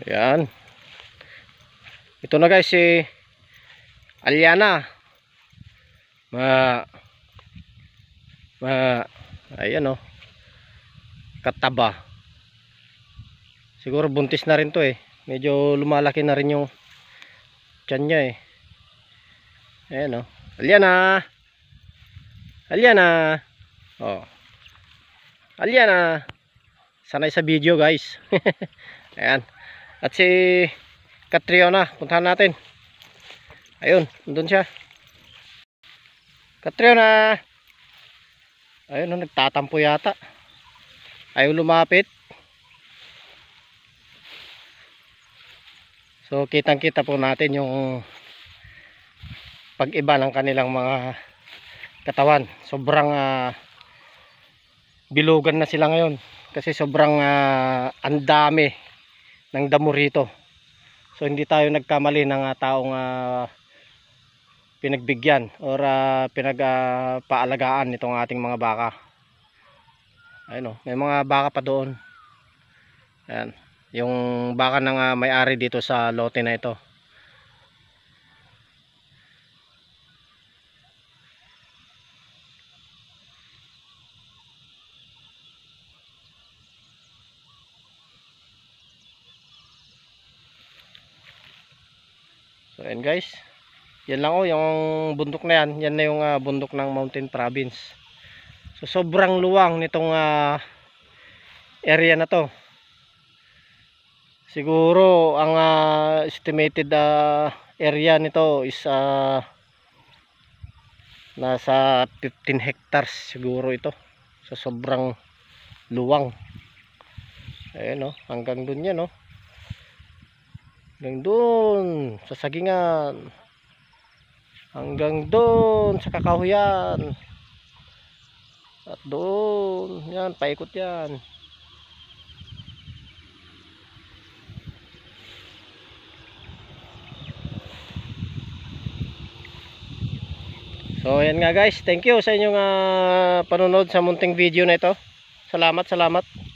Ayan. Ito na guys si Aliana. Ma ma ayan oh. Kataba. Siguro buntis na rin 'to eh. Medyo lumalaki na rin yung tiyan niya eh. Ayan oh. Aliana. Aliana. Oh. Aliana. Sana sa video guys. ayan. At si Catriona, puntahan natin. Ayun, doon siya. Catriona. Ayun, oh, nagtatampo yata. Ayaw lumapit. So, kitang-kita po natin yung pag-iba ng kanilang mga katawan. Sobrang uh, bilugan na sila ngayon kasi sobrang uh, andami ng damo rito. So hindi tayo nagkamali ng uh, taong uh, pinagbigyan or uh, ah, pinagpaalagaan uh, nitong ating mga baka. Ayun oh, may mga baka pa doon. Ayan, yung baka ng uh, may-ari dito sa lote na ito. So ayan guys. Yan lang oh yung bundok na yan. Yan na yung uh, bundok ng Mountain Province. So sobrang luwang nitong uh, area na to. Siguro ang uh, estimated uh, area nito is uh, nasa 15 hectares siguro ito. So sobrang luwang. Ayan oh, hanggang dun yan oh hanggang doon sa sagingan hanggang doon sa kakahuyan at doon yan paikot yan So ayan nga guys, thank you sa inyong uh, panonood sa munting video na ito. Salamat, salamat.